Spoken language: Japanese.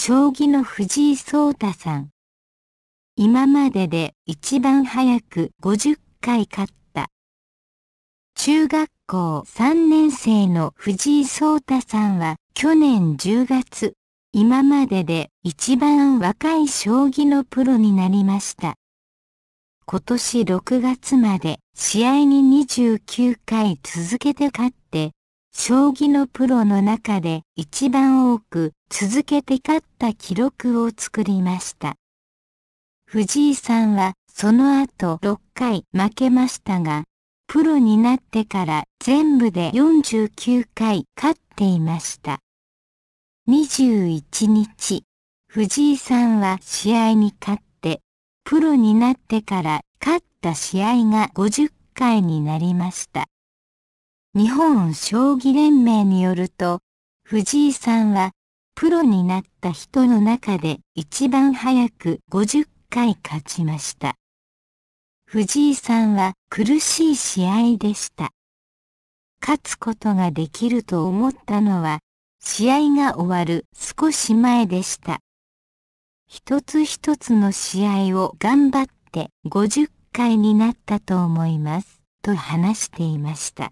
将棋の藤井聡太さん。今までで一番早く50回勝った。中学校3年生の藤井聡太さんは去年10月、今までで一番若い将棋のプロになりました。今年6月まで試合に29回続けて勝って将棋のプロの中で一番多く続けて勝った記録を作りました。藤井さんはその後6回負けましたが、プロになってから全部で49回勝っていました。21日、藤井さんは試合に勝って、プロになってから勝った試合が50回になりました。日本将棋連盟によると、藤井さんはプロになった人の中で一番早く50回勝ちました。藤井さんは苦しい試合でした。勝つことができると思ったのは、試合が終わる少し前でした。一つ一つの試合を頑張って50回になったと思います、と話していました。